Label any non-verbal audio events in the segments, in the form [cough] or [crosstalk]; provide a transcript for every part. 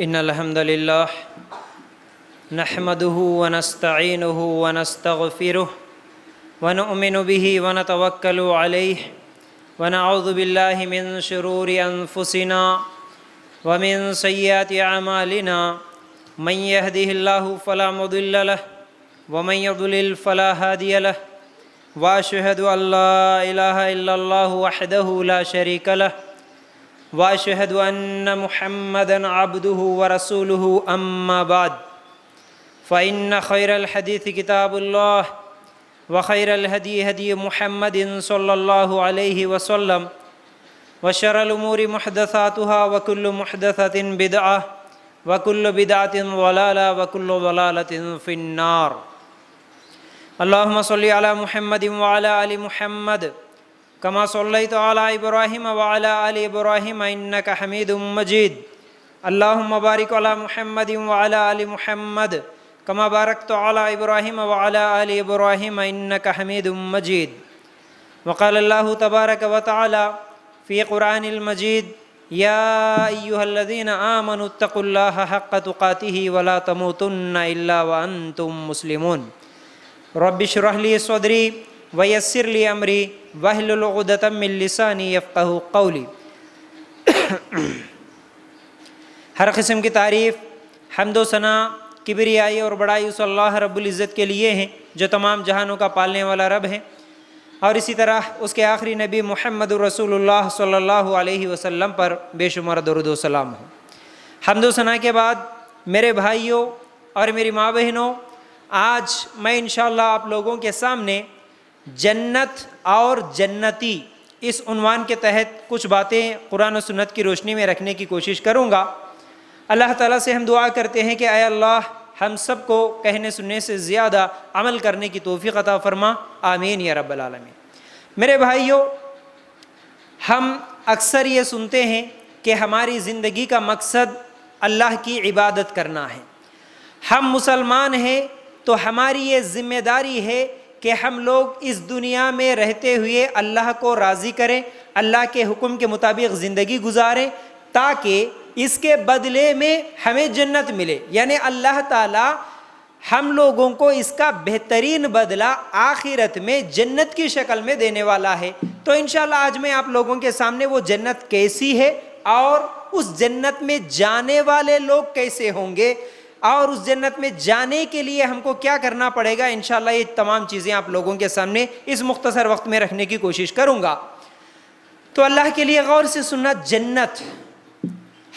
इन अलहमदिल्ला नहमदहू वनस्तिन वनस्तफ़िर वन उमिन बिही one तवक्ल one अउज़बिल्लिमिन शरूर अनफुसिना वमिन सयात आमालिना मन यहदिल्ला फ़ला मदिल्ल वमन यदुल फ़ला हादियल वाशहद अल्ला इलाह इल्लल्लाहु वहदहु ला शरीक लह वाशहद महमद अबदू व रसूल अम्माबाद फ़ैन खैर हदीत किताबुल्ला व खैर हदी हदी महमद सल्ला वसम वशरलमूरी महदसातहा वकुल्ल महदसतिन बिदआ वकुल्ल बिदातिन वलाला वकुल्ल वलालतिन फ़िन्नार अल्लाम सल महमद वाल अली महमद कमा सल्ला इब्राहिम वाल इब्राहिम इन्नक हमीद मजीद अल्लाह मबारक महमद वाल महमद कमा बारक तो आला इब्राहिम वाल इब्राहिम इन्नक हमीद मजीद वक़ाल अल्लाह तबारक वाल फ़ी कुरान मजीद यादीन आमनतकुल्ला हक़ तुकाती वला तमोतन अल्ला वन तुम मुस्लिम रबिशरहली सदरी वयसरली अमरी वहलतमिलसानी यफ़ कौली हर किस्म की तारीफ़ हमदोसना किबरियाई और बड़ाई उस अल्लाह रब्ज़त के लिए हैं जो तमाम जहानों का पालने वाला रब है और इसी तरह उसके आखिरी नबी मोहम्मद रसूलुल्लाह सल्लल्लाहु अलैहि वसल्लम पर बेशुमार दरुदोसलाम हो हमदोसना के बाद मेरे भाइयों और मेरी माँ बहनों आज मैं इन आप लोगों के सामने जन्नत और जन्नती इस उनवान के तहत कुछ बातें कुरान और सुन्नत की रोशनी में रखने की कोशिश करूँगा अल्लाह ताला से हम दुआ करते हैं कि आय अल्लाह हम सब को कहने सुनने से ज़्यादा अमल करने की तोफ़ी अता फ़रमा आमीन या रब्बालमीन मेरे भाइयों हम अक्सर ये सुनते हैं कि हमारी ज़िंदगी का मकसद अल्लाह की इबादत करना है हम मुसलमान हैं तो हमारी ये ज़िम्मेदारी है कि हम लोग इस दुनिया में रहते हुए अल्लाह को राज़ी करें अल्लाह के हुक्म के मुताबिक ज़िंदगी गुजारें ताकि इसके बदले में हमें जन्नत मिले यानी अल्लाह ताला हम लोगों को इसका बेहतरीन बदला आखिरत में जन्नत की शक्ल में देने वाला है तो इन आज मैं आप लोगों के सामने वो जन्नत कैसी है और उस जन्नत में जाने वाले लोग कैसे होंगे और उस जन्नत में जाने के लिए हमको क्या करना पड़ेगा इन ये तमाम चीज़ें आप लोगों के सामने इस मुख्तसर वक्त में रखने की कोशिश करूँगा तो अल्लाह के लिए गौर से सुनना जन्नत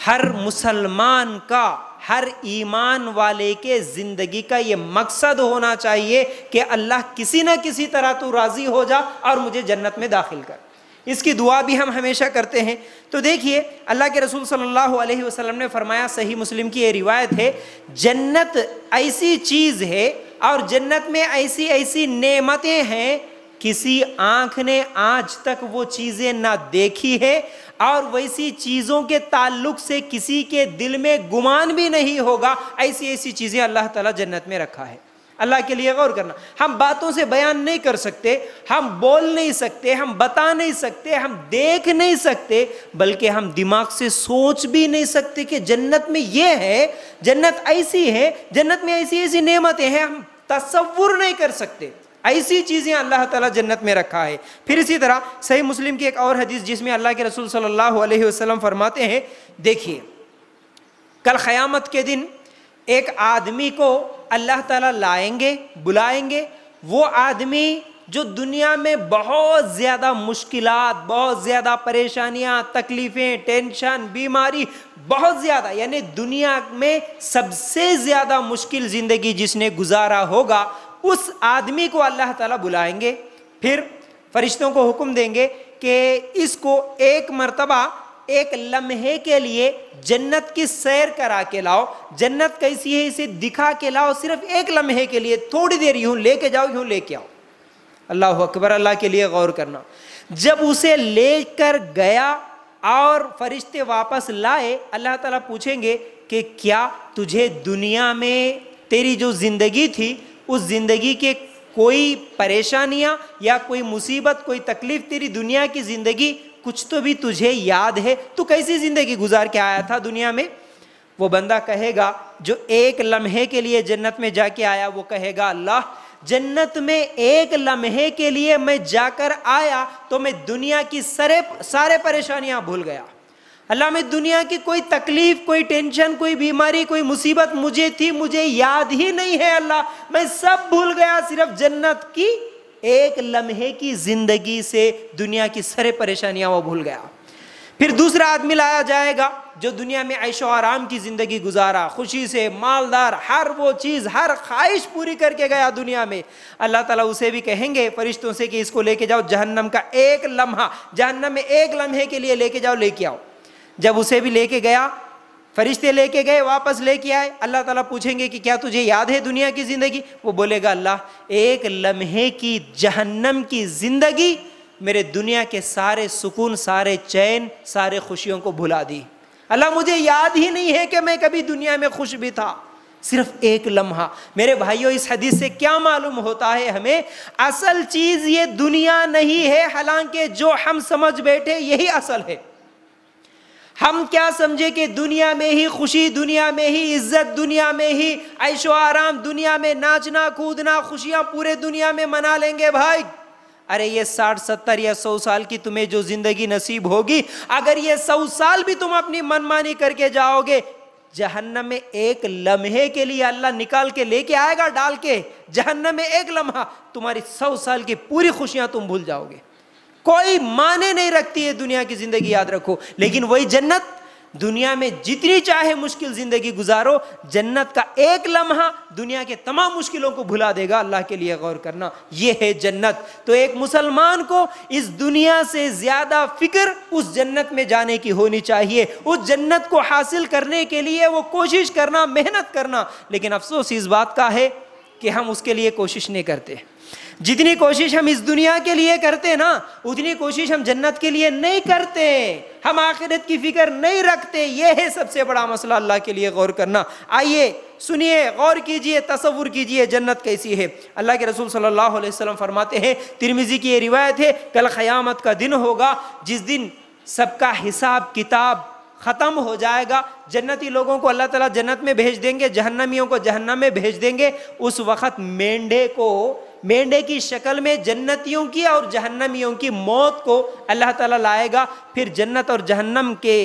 हर मुसलमान का हर ईमान वाले के ज़िंदगी का ये मकसद होना चाहिए कि अल्लाह किसी न किसी तरह तो राज़ी हो जा और मुझे जन्नत में दाखिल कर इसकी दुआ भी हम हमेशा करते हैं तो देखिए अल्लाह के रसूल सल्लल्लाहु अलैहि वसल्लम ने फरमाया सही मुस्लिम की ये रिवायत है जन्नत ऐसी चीज़ है और जन्नत में ऐसी ऐसी नेमतें हैं किसी आंख ने आज तक वो चीज़ें ना देखी है और वैसी चीज़ों के ताल्लुक से किसी के दिल में गुमान भी नहीं होगा ऐसी ऐसी चीज़ें अल्लाह ताला जन्नत में रखा है अल्लाह के लिए गौर करना हम बातों से बयान नहीं कर सकते हम बोल नहीं सकते हम बता नहीं सकते हम देख नहीं सकते बल्कि हम दिमाग से सोच भी नहीं सकते कि जन्नत में ये है जन्नत ऐसी है जन्नत में ऐसी ऐसी नेमतें हैं हम तस्वुर नहीं कर सकते ऐसी चीज़ें अल्लाह ताला जन्नत में रखा है फिर इसी तरह सही मुस्लिम की एक और हदीस जिसमें अल्लाह के रसूल सल्लल्लाहु अलैहि वसल्लम फरमाते हैं देखिए कल क़यामत के दिन एक आदमी को अल्लाह ताला लाएंगे बुलाएंगे वो आदमी जो दुनिया में बहुत ज़्यादा मुश्किल बहुत ज़्यादा परेशानियाँ तकलीफ़ें टेंशन बीमारी बहुत ज़्यादा यानी दुनिया में सबसे ज़्यादा मुश्किल ज़िंदगी जिसने गुजारा होगा उस आदमी को अल्लाह ताला बुलाएंगे फिर फरिश्तों को हुक्म देंगे कि इसको एक मरतबा एक लम्हे के लिए जन्नत की सैर करा के लाओ जन्नत कैसी है इसे दिखा के लाओ सिर्फ एक लम्हे के लिए थोड़ी देर यूं लेके जाओ यूं लेके आओ अल्लाह अकबर अल्लाह के लिए गौर करना जब उसे लेकर गया और फरिश्ते वापस लाए अल्लाह ताला पूछेंगे कि क्या तुझे दुनिया में तेरी जो ज़िंदगी थी उस ज़िंदगी के कोई परेशानियाँ या कोई मुसीबत कोई तकलीफ़ तेरी दुनिया की ज़िंदगी कुछ तो भी तुझे याद है तू कैसी जिंदगी गुजार के आया था दुनिया में वो बंदा कहेगा जो एक लम्हे के लिए जन्नत में जाके आया वो कहेगा अल्लाह जन्नत में एक लम्हे के लिए मैं जाकर आया तो मैं दुनिया की सारे सारे परेशानियां भूल गया अल्लाह में दुनिया की कोई तकलीफ कोई टेंशन कोई बीमारी कोई मुसीबत मुझे थी मुझे याद ही नहीं है अल्लाह मैं सब भूल गया सिर्फ जन्नत की एक लम्हे की जिंदगी से दुनिया की सारे परेशानियां वो भूल गया फिर दूसरा आदमी लाया जाएगा जो दुनिया में ऐशो आराम की ज़िंदगी गुजारा खुशी से मालदार हर वो चीज़ हर ख्वाहिश पूरी करके गया दुनिया में अल्लाह ताला उसे भी कहेंगे फरिश्तों से कि इसको लेके जाओ जहन्नम का एक लम्हा जहन्नम में एक लम्हे के लिए लेके जाओ लेके आओ जब उसे भी लेके गया फरिश्ते लेके गए वापस लेके आए अल्लाह ताला पूछेंगे कि क्या तुझे याद है दुनिया की ज़िंदगी वो बोलेगा अल्लाह एक लम्हे की जहन्नम की ज़िंदगी मेरे दुनिया के सारे सुकून सारे चैन सारे खुशियों को भुला दी अल्लाह मुझे याद ही नहीं है कि मैं कभी दुनिया में खुश भी था सिर्फ एक लम्हा मेरे भाइयों इस हदीस से क्या मालूम होता है हमें असल चीज़ ये दुनिया नहीं है हालांकि जो हम समझ बैठे यही असल है हम क्या समझे कि दुनिया में ही खुशी दुनिया में ही इज्जत दुनिया में ही ऐशो आराम दुनिया में नाचना कूदना खुशियाँ पूरे दुनिया में मना लेंगे भाई अरे ये साठ सत्तर या सौ साल की तुम्हें जो जिंदगी नसीब होगी अगर ये सौ साल भी तुम अपनी मनमानी करके जाओगे जहन्नम में एक लम्हे के लिए अल्लाह निकाल के लेके आएगा डाल के जहन्नम में एक लम्हा तुम्हारी सौ साल की पूरी खुशियां तुम भूल जाओगे कोई माने नहीं रखती है दुनिया की जिंदगी याद रखो लेकिन वही जन्नत दुनिया में जितनी चाहे मुश्किल जिंदगी गुजारो जन्नत का एक लम्हा दुनिया के तमाम मुश्किलों को भुला देगा अल्लाह के लिए गौर करना यह है जन्नत तो एक मुसलमान को इस दुनिया से ज़्यादा फिक्र उस जन्नत में जाने की होनी चाहिए उस जन्नत को हासिल करने के लिए वो कोशिश करना मेहनत करना लेकिन अफसोस इस बात का है कि हम उसके लिए कोशिश नहीं करते हैं जितनी कोशिश हम इस दुनिया के लिए करते ना उतनी कोशिश हम जन्नत के लिए नहीं करते हम आखिरत की फिक्र नहीं रखते यह है सबसे बड़ा मसला अल्लाह के लिए गौर करना आइए सुनिए गौर कीजिए तस्वुर कीजिए जन्नत कैसी है अल्लाह के रसूल सल्लल्लाहु अलैहि वसल्लम फरमाते हैं तिरमिजी की ये रिवायत है कल क़यामत का दिन होगा जिस दिन सबका हिसाब किताब ख़त्म हो जाएगा जन्नती लोगों को अल्लाह ताला जन्नत में भेज देंगे जहन्नमियों को जहन्नम में भेज देंगे उस वक़्त मेंढे को मेंढे की शक्ल में जन्नतियों की और जहन्नमियों की मौत को अल्लाह ताला लाएगा फिर जन्नत और जहन्नम के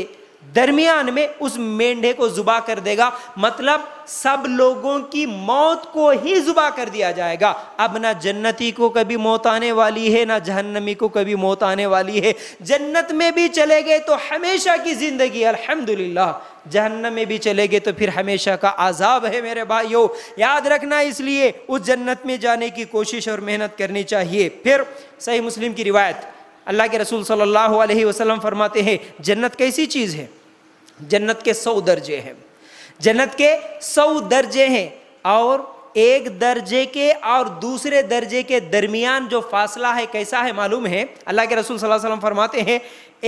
दरमियान में उस मेंढे को जुबा कर देगा मतलब सब लोगों की मौत को ही जुबा कर दिया जाएगा अब ना जन्नती को कभी मौत आने वाली है ना जहन्नमी को कभी मौत आने वाली है जन्नत में भी चले गए तो हमेशा की ज़िंदगी अल्हम्दुलिल्लाह जहन्नम में भी चले गए तो फिर हमेशा का आज़ाब है मेरे भाइयों याद रखना इसलिए उस जन्नत में जाने की कोशिश और मेहनत करनी चाहिए फिर सही मुस्लिम की रिवायत अल्लाह के रसूल सल्लल्लाहु अलैहि वसल्लम फरमाते हैं जन्नत कैसी चीज़ है जन्नत के सौ दर्जे हैं जन्नत के सौ दर्जे हैं और एक दर्जे के और दूसरे दर्जे के दरमियान जो फासला है कैसा है मालूम है अल्लाह के रसूल सल्लल्लाहु अलैहि वसल्लम फरमाते हैं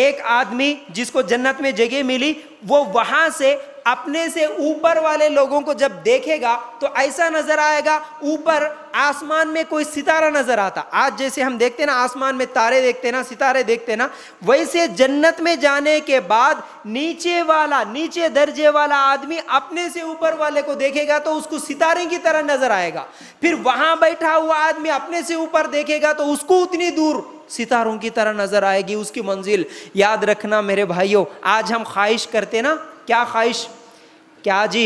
एक आदमी जिसको जन्नत में जगह मिली वो वहाँ से अपने से ऊपर वाले लोगों को जब देखेगा तो ऐसा नजर आएगा ऊपर आसमान में कोई सितारा नजर आता आज जैसे हम देखते ना आसमान में तारे देखते ना सितारे देखते ना वैसे जन्नत में जाने के बाद नीचे वाला नीचे दर्जे वाला आदमी अपने से ऊपर वाले को देखेगा तो उसको सितारे की तरह नजर आएगा फिर वहां बैठा हुआ आदमी अपने से ऊपर देखेगा तो उसको उतनी दूर सितारों की तरह नजर आएगी उसकी मंजिल याद रखना मेरे भाइयों आज हम ख्वाहिश करते ना क्या ख्वाहिश क्या जी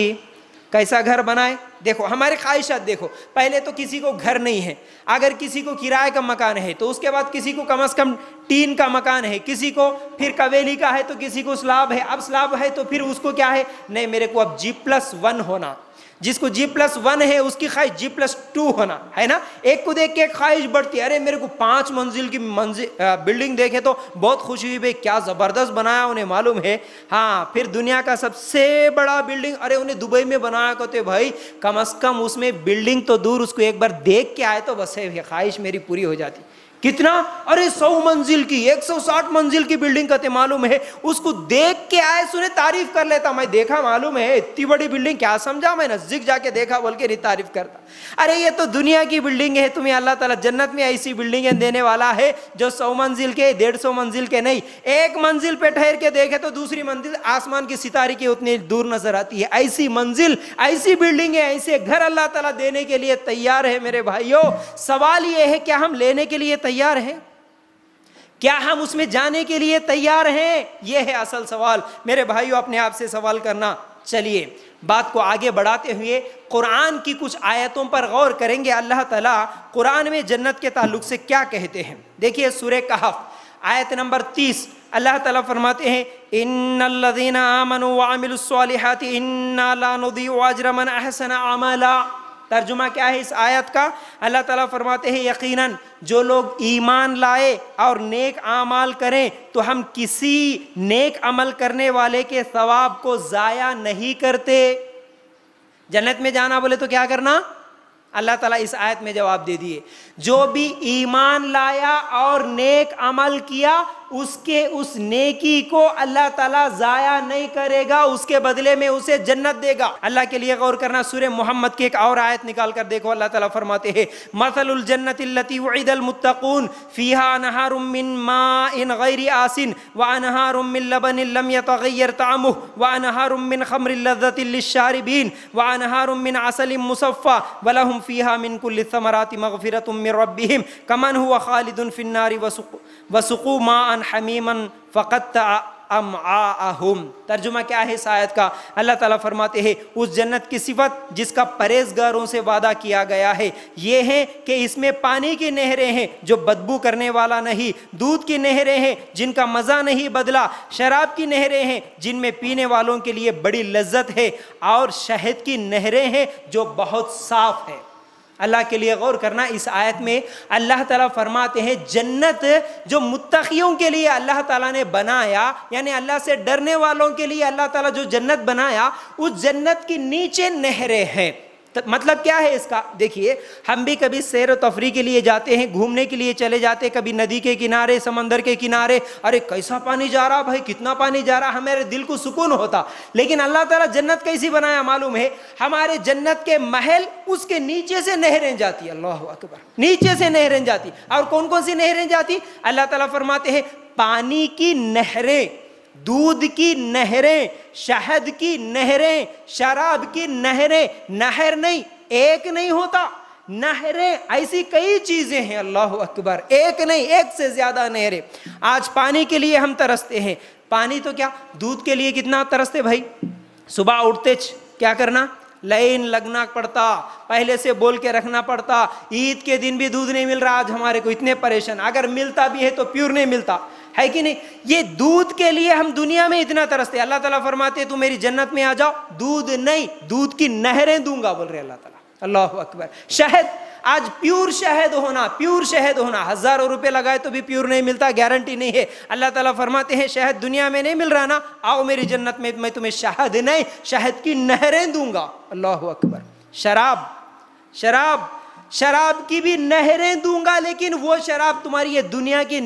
कैसा घर बनाए देखो हमारे ख्वाहिशात देखो पहले तो किसी को घर नहीं है अगर किसी को किराए का मकान है तो उसके बाद किसी को कम से कम टीन का मकान है किसी को फिर कवेली का है तो किसी को स्लाब है अब स्लाब है तो फिर उसको क्या है नहीं मेरे को अब जी प्लस वन होना जिसको जी प्लस वन है उसकी ख्वाहिश जी प्लस टू होना है ना एक को देख के ख्वाहिश बढ़ती है अरे मेरे को पांच मंजिल की मंजिल बिल्डिंग देखे तो बहुत खुशी हुई भाई क्या ज़बरदस्त बनाया उन्हें मालूम है हाँ फिर दुनिया का सबसे बड़ा बिल्डिंग अरे उन्हें दुबई में बनाया कहते भाई कम अज़ कम उसमें बिल्डिंग तो दूर उसको एक बार देख के आए तो बस है ख्वाहिश मेरी पूरी हो जाती कितना अरे सौ मंजिल की 160 मंजिल की बिल्डिंग कहते मालूम है उसको देख के आए सुने तारीफ कर लेता मैं देखा मालूम है इतनी बड़ी बिल्डिंग क्या समझा मैं नजदीक जाके देखा बोल के नहीं तारीफ करता अरे ये तो दुनिया की बिल्डिंग है तुम्हें अल्लाह ताला जन्नत में ऐसी बिल्डिंग देने वाला है जो सौ मंजिल के डेढ़ सौ मंजिल के नहीं एक मंजिल पे ठहर के देखे तो दूसरी मंजिल आसमान की सितारी की उतनी दूर नजर आती है ऐसी मंजिल ऐसी बिल्डिंग है ऐसे घर अल्लाह तला देने के लिए तैयार है मेरे भाइयों सवाल ये है क्या हम लेने के लिए तैयार तैयार हैं क्या हम उसमें जाने के लिए तैयार हैं यह है असल सवाल मेरे भाइयों अपने आप से सवाल करना चलिए बात को आगे बढ़ाते हुए कुरान की कुछ आयतों पर गौर करेंगे अल्लाह ताला कुरान में जन्नत के ताल्लुक से क्या कहते हैं देखिए सूर्य कहफ आयत नंबर तीस अल्लाह ताला फरमाते हैं इन लदीना आमन वामिलसालिहात इन्ना लानुदी वाजरमन अहसन आमला तर्जुमा क्या है इस आयत का अल्लाह ताला फरमाते हैं यकीनन जो लोग ईमान लाए और नेक आमाल करें तो हम किसी नेक अमल करने वाले के सवाब को ज़ाया नहीं करते जन्नत में जाना बोले तो क्या करना अल्लाह ताला इस आयत में जवाब दे दिए जो भी ईमान लाया और नेक अमल किया उसके उस नेकी को अल्लाह ताला जाया नहीं करेगा उसके बदले में उसे जन्नत देगा अल्लाह के लिए गौर करना सूर्य मोहम्मद की एक और आयत निकाल कर देखो अल्लाह ताला फरमाते हैं मसल जन्नती वईदलमतकून फ़ीहा नहार मा इन गैर आसिन व नहार उमिन लबन लम यतैर तामुह व नहार उमिन खमर लज़तिलशारबीन व नहार उमिन असलिम मुसफ़ा वलहम फ़ीहा मिनकुल्लमरात मगफ़िरत उमिर रबीम कमन हुआ खालिदन फ़िन्नारी वसुकू मा रहमान हमीमन फ़कत अम आहुम तर्जुमा क्या है शायद का अल्लाह ताला फरमाते हैं उस जन्नत की सिफत जिसका परहेजगारों से वादा किया गया है ये है कि इसमें पानी की नहरें हैं जो बदबू करने वाला नहीं दूध की नहरें हैं जिनका मज़ा नहीं बदला शराब की नहरें हैं जिनमें पीने वालों के लिए बड़ी लज्जत है और शहद की नहरें हैं जो बहुत साफ़ है अल्लाह के लिए गौर करना इस आयत में अल्लाह ताला फरमाते हैं जन्नत जो मुत्तकियों के लिए अल्लाह ताला ने बनाया यानी अल्लाह से डरने वालों के लिए अल्लाह ताला जो जन्नत बनाया उस जन्नत की नीचे नहरें हैं तो मतलब क्या है इसका देखिए हम भी कभी सैर तफरी के लिए जाते हैं घूमने के लिए चले जाते हैं कभी नदी के किनारे समंदर के किनारे अरे कैसा पानी जा रहा भाई कितना पानी जा रहा हमारे दिल को सुकून होता लेकिन अल्लाह ताला जन्नत कैसी बनाया मालूम है हमारे जन्नत के महल उसके नीचे से नहरें जाती अल्लाह अकबर नीचे से नहरें जाती और कौन कौन सी नहरें जाती अल्लाह ताला फरमाते हैं पानी की नहरें दूध की नहरें शहद की नहरें शराब की नहरें नहर नहीं एक नहीं होता नहरें ऐसी कई चीजें हैं अल्लाह अकबर एक नहीं एक से ज्यादा नहरें आज पानी के लिए हम तरसते हैं पानी तो क्या दूध के लिए कितना तरसते भाई सुबह उठते क्या करना लाइन लगना पड़ता पहले से बोल के रखना पड़ता ईद के दिन भी दूध नहीं मिल रहा आज हमारे को इतने परेशान अगर मिलता भी है तो प्योर नहीं मिलता है कि नहीं ये दूध के लिए हम दुनिया में इतना तरसते अल्लाह ताला फरमाते तू मेरी जन्नत में आ जाओ दूध नहीं दूध की नहरें दूंगा बोल रहे अल्लाह ताला अल्लाह अकबर शहद आज प्योर शहद होना प्योर शहद होना हजारों रुपए लगाए तो भी प्योर नहीं मिलता गारंटी नहीं है अल्लाह ताला फरमाते हैं शहद दुनिया में नहीं मिल रहा ना आओ मेरी जन्नत में मैं तुम्हें शहद नहीं शहद की नहरें दूंगा अल्लाह अकबर शराब शराब शराब की भी नहरें दूंगा लेकिन वो शराब तुम्हारी ये दुनिया की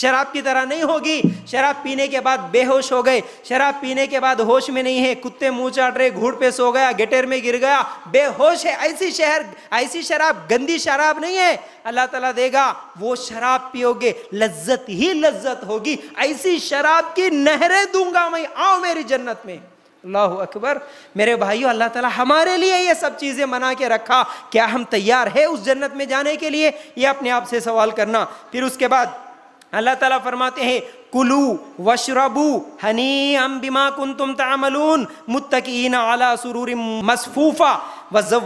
शराब की तरह नहीं होगी शराब पीने के बाद बेहोश हो गए शराब पीने के बाद होश में नहीं है कुत्ते मुंह चाट रहे घूट पे सो गया गटेर में गिर गया बेहोश है ऐसी शहर ऐसी शराब गंदी शराब नहीं है अल्लाह ताला देगा वो शराब पियोगे लज्जत ही लज्जत होगी ऐसी शराब की नहरें दूंगा मैं आओ मेरी जन्नत में अल्लाह अकबर मेरे भाइयों अल्लाह ताला हमारे लिए ये सब चीज़ें मना के रखा क्या हम तैयार है उस जन्नत में जाने के लिए ये अपने आप से सवाल करना फिर उसके बाद अल्लाह ताला फरमाते हैं कुलू वशरबू हनी अम बिमा कुन तुम तामलून मुतकीन आला सुरूर मसफूफा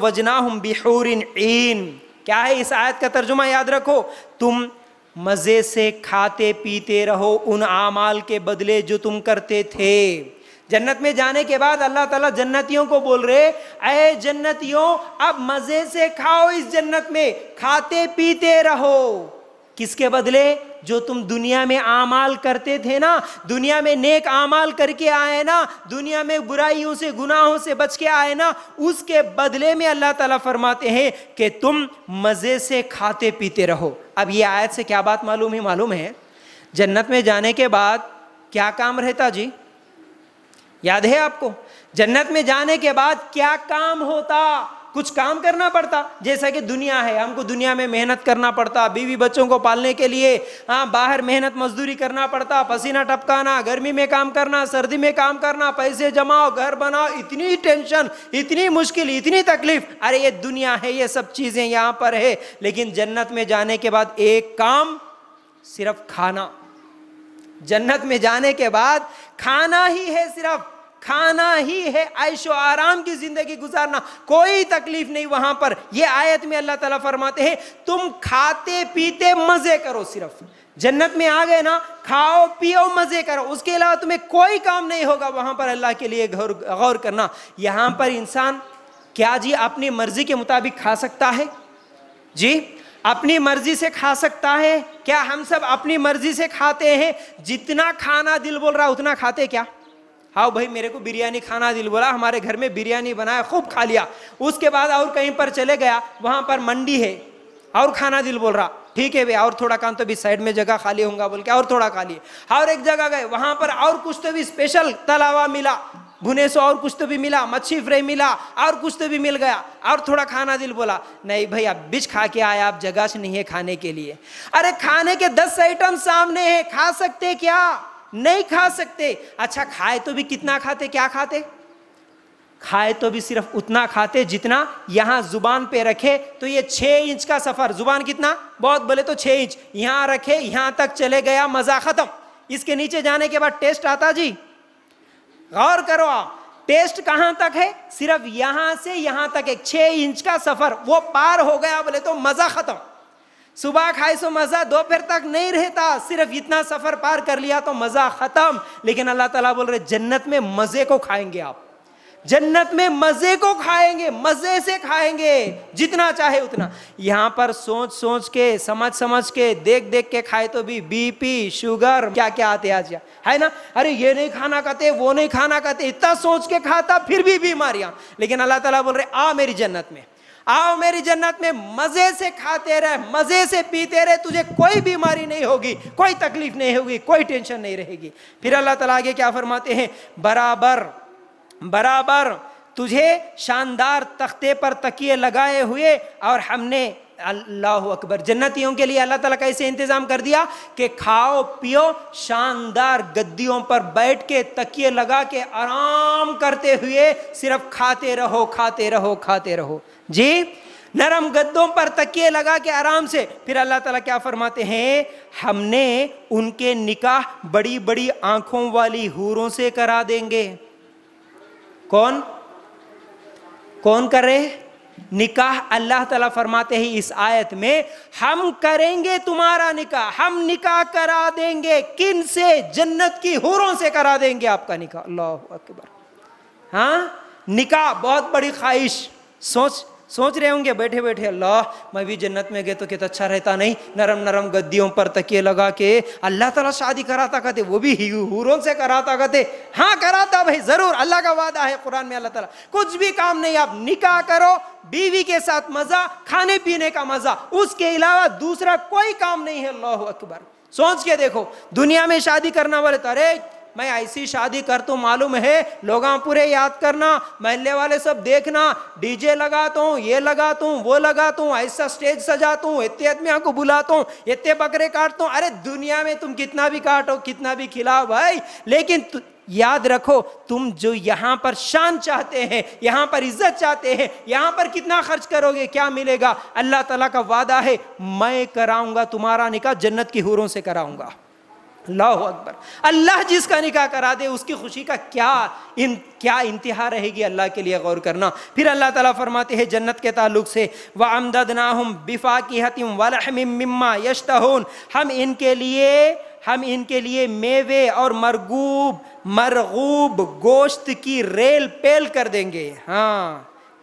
वजना हम बिहूरिन ईन क्या है इस आयत का तर्जुमा याद रखो तुम मज़े से खाते पीते रहो उन आमाल के बदले जो तुम करते थे जन्नत में जाने के बाद अल्लाह ताला जन्नतियों को बोल रहे अय जन्नतियों अब मज़े से खाओ इस जन्नत में खाते पीते रहो किसके बदले जो तुम दुनिया में आमाल करते थे ना दुनिया में नेक आमाल करके आए ना दुनिया में बुराइयों से गुनाहों से बच के आए ना उसके बदले में अल्लाह ताला फरमाते हैं कि तुम मज़े से खाते पीते रहो अब ये आयत से क्या बात मालूम है मालूम है जन्नत में जाने के बाद क्या काम रहता जी याद है आपको जन्नत में जाने के बाद क्या काम होता कुछ काम करना पड़ता जैसा कि दुनिया है हमको दुनिया में मेहनत करना पड़ता बीवी बच्चों को पालने के लिए हाँ बाहर मेहनत मजदूरी करना पड़ता पसीना टपकाना गर्मी में काम करना सर्दी में काम करना पैसे जमाओ घर बनाओ इतनी टेंशन इतनी मुश्किल इतनी तकलीफ अरे ये दुनिया है ये सब चीज़ें यहाँ पर है लेकिन जन्नत में जाने के बाद एक काम सिर्फ खाना जन्नत में जाने के बाद खाना ही है सिर्फ खाना ही है ऐशो आराम की जिंदगी गुजारना कोई तकलीफ नहीं वहां पर यह आयत में अल्लाह ताला फरमाते हैं तुम खाते पीते मजे करो सिर्फ जन्नत में आ गए ना खाओ पियो मजे करो उसके अलावा तुम्हें कोई काम नहीं होगा वहां पर अल्लाह के लिए गौर गौर करना यहां पर इंसान क्या जी अपनी मर्जी के मुताबिक खा सकता है जी अपनी मर्जी से खा सकता है क्या हम सब अपनी मर्जी से खाते हैं जितना खाना दिल बोल रहा उतना खाते क्या हाँ भाई मेरे को बिरयानी खाना दिल बोला हमारे घर में बिरयानी बनाया खूब खा लिया उसके बाद और कहीं पर चले गया वहाँ पर मंडी है और खाना दिल बोल रहा ठीक है भाई और थोड़ा काम तो भी साइड में जगह खाली होगा बोल के और थोड़ा खा लिए और एक जगह गए वहाँ पर और कुछ तो भी स्पेशल तलावा मिला भुने से और कुछ तो भी मिला मच्छी फ्राई मिला और कुछ तो भी मिल गया और थोड़ा खाना दिल बोला नहीं भाई अब बिच खा के आया आप जगह से नहीं है खाने के लिए अरे खाने के दस आइटम सामने है खा सकते क्या नहीं खा सकते अच्छा खाए तो भी कितना खाते क्या खाते खाए तो भी सिर्फ उतना खाते जितना यहां जुबान पे रखे तो ये छह इंच का सफ़र जुबान कितना बहुत बोले तो छः इंच यहां रखे यहां तक चले गया मज़ा ख़त्म इसके नीचे जाने के बाद टेस्ट आता जी गौर करो आप टेस्ट कहां तक है सिर्फ यहां से यहां तक एक छह इंच का सफ़र वो पार हो गया बोले तो मज़ा ख़त्म सुबह खाए सो मज़ा दोपहर तक नहीं रहता सिर्फ इतना सफ़र पार कर लिया तो मज़ा ख़त्म लेकिन अल्लाह ताला बोल रहे जन्नत में मज़े को खाएंगे आप जन्नत में मज़े को खाएंगे मज़े से खाएंगे जितना चाहे उतना यहाँ पर सोच सोच के समझ समझ के देख देख के खाए तो भी बीपी शुगर क्या क्या आते आज है ना अरे ये नहीं खाना खाते वो नहीं खाना खाते इतना सोच के खाता फिर भी बीमारियां लेकिन अल्लाह ताला बोल रहे आ मेरी जन्नत में आओ मेरी जन्नत में मज़े से खाते रहे मज़े से पीते रहे तुझे कोई बीमारी नहीं होगी कोई तकलीफ नहीं होगी कोई टेंशन नहीं रहेगी फिर अल्लाह तला आगे क्या फरमाते हैं बराबर बराबर तुझे शानदार तख्ते पर तकिए लगाए हुए और हमने अल्लाह अकबर जन्नतियों के लिए अल्लाह ताला का ऐसे इंतज़ाम कर दिया कि खाओ पियो शानदार गद्दियों पर बैठ के तकिए लगा के आराम करते हुए सिर्फ खाते रहो खाते रहो खाते रहो जी नरम गद्दों पर तकिए लगा के आराम से फिर अल्लाह ताला क्या फरमाते हैं हमने उनके निकाह बड़ी बड़ी आंखों वाली हूरों से करा देंगे कौन कौन करे निकाह अल्लाह ताला फरमाते हैं इस आयत में हम करेंगे तुम्हारा निकाह हम निकाह करा देंगे किन से जन्नत की हूरों से करा देंगे आपका निकाह अल्लाह अकबर हाँ निकाह बहुत बड़ी ख्वाहिश सोच सोच रहे होंगे बैठे बैठे अल्लाह मैं भी जन्नत में गए तो कितना अच्छा रहता नहीं नरम नरम गद्दियों पर तकिए लगा के अल्लाह तला शादी कराता कहते वो भी हूरों से कराता कहते हाँ कराता भाई ज़रूर अल्लाह का वादा है कुरान में अल्लाह तला कुछ भी काम नहीं आप निकाह करो बीवी के साथ मज़ा खाने पीने का मज़ा उसके अलावा दूसरा कोई काम नहीं है अल्लाह अकबर सोच के देखो दुनिया में शादी करना वाले तो अरे मैं ऐसी शादी कर तो मालूम है लोग पूरे याद करना महल्ले वाले सब देखना डीजे लगाता तो, हूँ ये लगाता तो, हूँ वो लगाता तो, हूँ ऐसा स्टेज सजाता हूँ इतने आदमियों को बुलाता हूँ इतने बकरे काटता हूँ अरे दुनिया में तुम कितना भी काटो कितना भी खिलाओ भाई लेकिन याद रखो तुम जो यहाँ पर शान चाहते हैं यहाँ पर इज्जत चाहते हैं यहाँ पर कितना खर्च करोगे क्या मिलेगा अल्लाह ताला का वादा है मैं कराऊंगा तुम्हारा निकाह जन्नत की हूरों से कराऊंगा अल्लाह अकबर अल्लाह जिसका निकाह करा दे उसकी खुशी का क्या इन क्या इंतहा रहेगी अल्लाह के लिए गौर करना फिर अल्लाह ताला फरमाते हैं जन्नत के ताल्लुक से व अमदद ना हम बिफा की हतिम वम्मा यशतहून हम इनके लिए हम इनके लिए मेवे और मरगूब मरगूब गोश्त की रेल पेल कर देंगे हाँ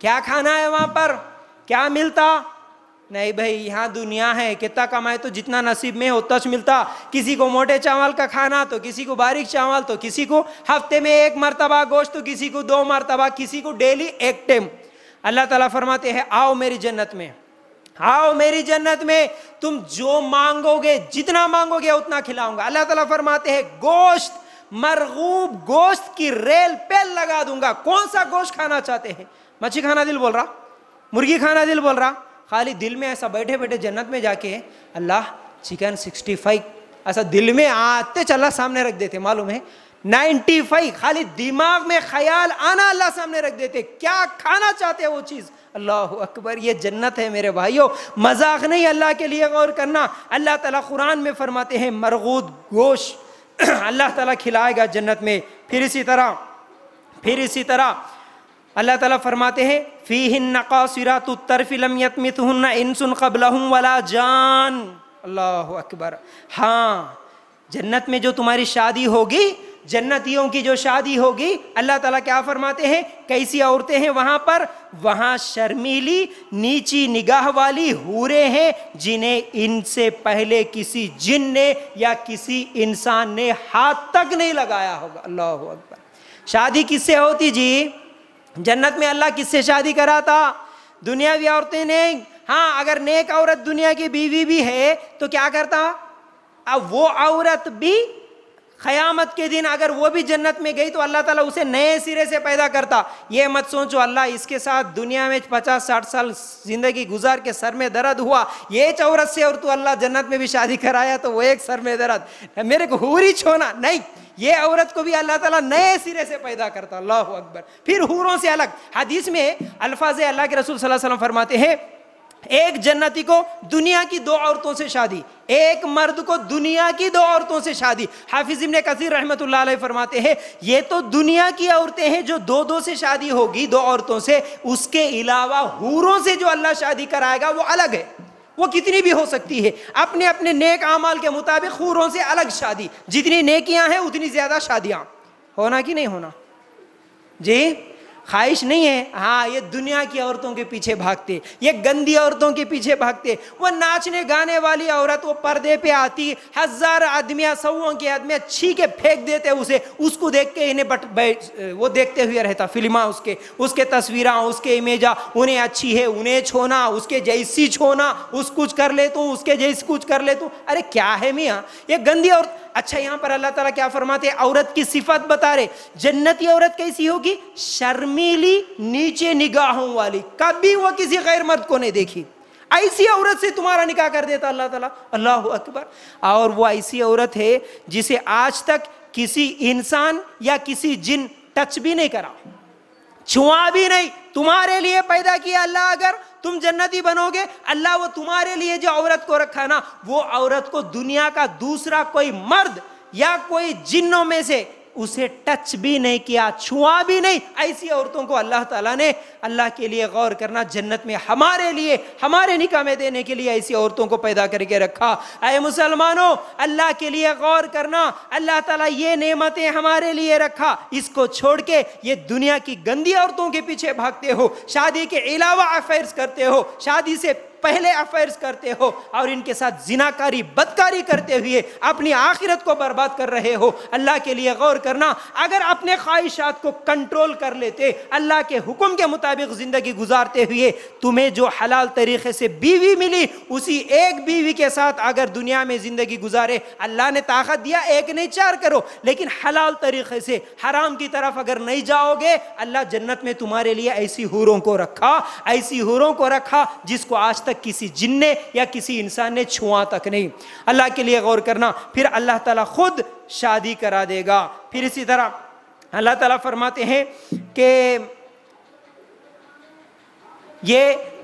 क्या खाना है वहाँ पर क्या मिलता नहीं भाई यहाँ दुनिया है कितना कमाए तो जितना नसीब में हो तच मिलता किसी को मोटे चावल का खाना तो किसी को बारीक चावल तो किसी को हफ्ते में एक मरतबा गोश्त तो किसी को दो मरतबा किसी को डेली एक टेम अल्लाह ताला फरमाते हैं आओ मेरी जन्नत में आओ मेरी जन्नत में तुम जो मांगोगे जितना मांगोगे उतना खिलाऊंगा अल्लाह तला फरमाते हैं गोश्त मरगूब गोश्त की रेल पेल लगा दूंगा कौन सा गोश्त खाना चाहते हैं मछी खाना दिल बोल रहा मुर्गी खाना दिल बोल रहा खाली दिल में ऐसा बैठे बैठे जन्नत में जाके अल्लाह चिकन सिक्सटी फाइव ऐसा दिल में आते चला सामने रख देते मालूम है नाइन्टी फाइव खाली दिमाग में ख्याल आना अल्लाह सामने रख देते क्या खाना चाहते हैं वो चीज़ अल्लाह अकबर ये जन्नत है मेरे भाइयों मजाक नहीं अल्लाह के लिए गौर करना अल्लाह ताला कुरान में फरमाते हैं मरगूद गोश [clears throat] अल्लाह ताला खिलाएगा जन्नत में फिर इसी तरह फिर इसी तरह अल्लाह ताला फरमाते हैं फ़ी हिन्न कासिरात यतमित इनसुन कबल वला जान अल्लाह अकबर हाँ जन्नत में जो तुम्हारी शादी होगी जन्नतियों की जो शादी होगी अल्लाह ताला क्या फरमाते हैं कैसी औरतें हैं वहाँ पर वहाँ शर्मीली नीची निगाह वाली हूरे हैं जिन्हें इनसे पहले किसी जिन ने या किसी इंसान ने हाथ तक नहीं लगाया होगा अल्लाह अकबर शादी किससे होती जी जन्नत में अल्लाह किससे शादी करा था दुनियावी औरतें ने हाँ अगर नेक औरत दुनिया की बीवी भी है तो क्या करता अब वो औरत भी ख़यामत के दिन अगर वो भी जन्नत में गई तो अल्लाह ताला उसे नए सिरे से पैदा करता ये मत सोचो अल्लाह इसके साथ दुनिया में पचास साठ साल ज़िंदगी गुजार के सर में दर्द हुआ ये चौरस से और तू अल्लाह जन्नत में भी शादी कराया तो वो एक सर में दर्द मेरे को हूरी छोना नहीं ये औरत को भी अल्लाह ताला नए सिरे से पैदा करता अल्लाह अकबर फिर हूरों से अलग हदीस में अल्फाज अल्लाह के रसूल सल्लल्लाहु अलैहि वसल्लम फरमाते हैं एक जन्नती को दुनिया की दो औरतों से शादी एक मर्द को दुनिया की दो औरतों से शादी हाफिज इब्ने कसीर रहमत फरमाते हैं ये तो दुनिया की औरतें हैं जो दो दो से शादी होगी दो औरतों से उसके अलावा हूरों से जो अल्लाह शादी कराएगा वो अलग है वो कितनी भी हो सकती है अपने अपने नेक अमाल के मुताबिक खूरों से अलग शादी जितनी नेकियां हैं उतनी ज़्यादा शादियां होना कि नहीं होना जी ख्वाहिश नहीं है हाँ ये दुनिया की औरतों के पीछे भागते ये गंदी औरतों के पीछे भागते वो नाचने गाने वाली औरत वो पर्दे पे आती हजार आदमियाँ सौओं के आदमियाँ छी के फेंक देते उसे उसको देख के इन्हें बट वो देखते हुए रहता फिल्मा उसके उसके तस्वीर उसके इमेजा उन्हें अच्छी है उन्हें छोना उसके जैसी छोना उस कुछ कर ले तो उसके जैसी कुछ कर ले तो अरे क्या है मियाँ ये गंदी औरत अच्छा यहाँ पर अल्लाह तला क्या फरमाते औरत की सिफत बता रहे जन्नती औरत कैसी होगी शर्म मीली नीचे निगाहों वाली कभी वो किसी गैर मर्द को नहीं देखी ऐसी औरत से तुम्हारा निकाह कर देता अल्लाह ताला अल्लाह अकबर और वो ऐसी औरत है जिसे आज तक किसी इंसान या किसी जिन टच भी नहीं करा छुआ भी नहीं तुम्हारे लिए पैदा किया अल्लाह अगर तुम जन्नती बनोगे अल्लाह वो तुम्हारे लिए जो औरत को रखा ना वो औरत को दुनिया का दूसरा कोई मर्द या कोई जिन्नों में से उसे टच भी नहीं किया छुआ भी नहीं ऐसी औरतों को अल्लाह ताला ने अल्लाह के लिए गौर करना जन्नत में हमारे लिए हमारे निकाह में देने के लिए ऐसी औरतों को पैदा करके रखा अरे मुसलमानों अल्लाह के लिए गौर करना अल्लाह ताला ये नेमतें हमारे लिए रखा इसको छोड़ के ये दुनिया की गंदी औरतों के पीछे भागते हो शादी के अलावा अफेयर्स करते हो शादी से पहले अफेयर्स करते हो और इनके साथ जिनाकारी बदकारी करते हुए अपनी आखिरत को बर्बाद कर रहे हो अल्लाह के लिए गौर करना अगर अपने ख्वाहिशात को कंट्रोल कर लेते अल्लाह के हुक्म के मुताबिक ज़िंदगी गुजारते हुए तुम्हें जो हलाल तरीके से बीवी मिली उसी एक बीवी के साथ अगर दुनिया में ज़िंदगी गुजारे अल्लाह ने ताकत दिया एक नहीं चार करो लेकिन हलाल तरीके से हराम की तरफ अगर नहीं जाओगे अल्लाह जन्नत में तुम्हारे लिए ऐसी हूरों को रखा ऐसी हूरों को रखा जिसको आज तक तक किसी जिन ने या किसी इंसान ने छुआ तक नहीं अल्लाह के लिए गौर करना फिर अल्लाह ताला खुद शादी करा देगा फिर इसी तरह अल्लाह ताला फरमाते हैं कि ये